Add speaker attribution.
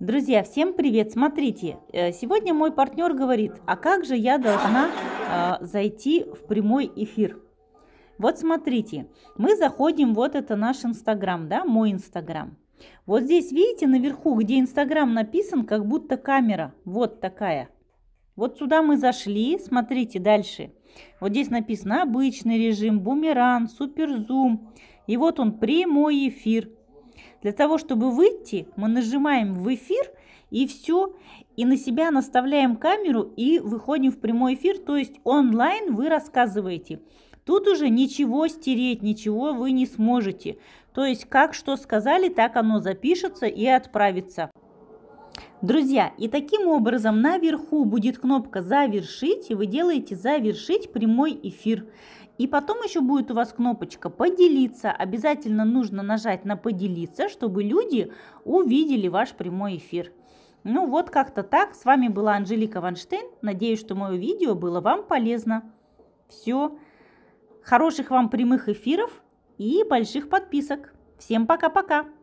Speaker 1: Друзья, всем привет! Смотрите, э, сегодня мой партнер говорит, а как же я должна э, зайти в прямой эфир? Вот смотрите, мы заходим, вот это наш Инстаграм, да, мой Инстаграм. Вот здесь, видите, наверху, где Инстаграм написан, как будто камера, вот такая. Вот сюда мы зашли, смотрите дальше. Вот здесь написано обычный режим, бумеран, суперзум. И вот он, прямой эфир. Для того, чтобы выйти, мы нажимаем в эфир и все. И на себя наставляем камеру и выходим в прямой эфир. То есть онлайн вы рассказываете. Тут уже ничего стереть, ничего вы не сможете. То есть как что сказали, так оно запишется и отправится. Друзья, и таким образом наверху будет кнопка «Завершить», и вы делаете «Завершить прямой эфир». И потом еще будет у вас кнопочка «Поделиться». Обязательно нужно нажать на «Поделиться», чтобы люди увидели ваш прямой эфир. Ну вот как-то так. С вами была Анжелика Ванштейн. Надеюсь, что мое видео было вам полезно. Все. Хороших вам прямых эфиров и больших подписок. Всем пока-пока!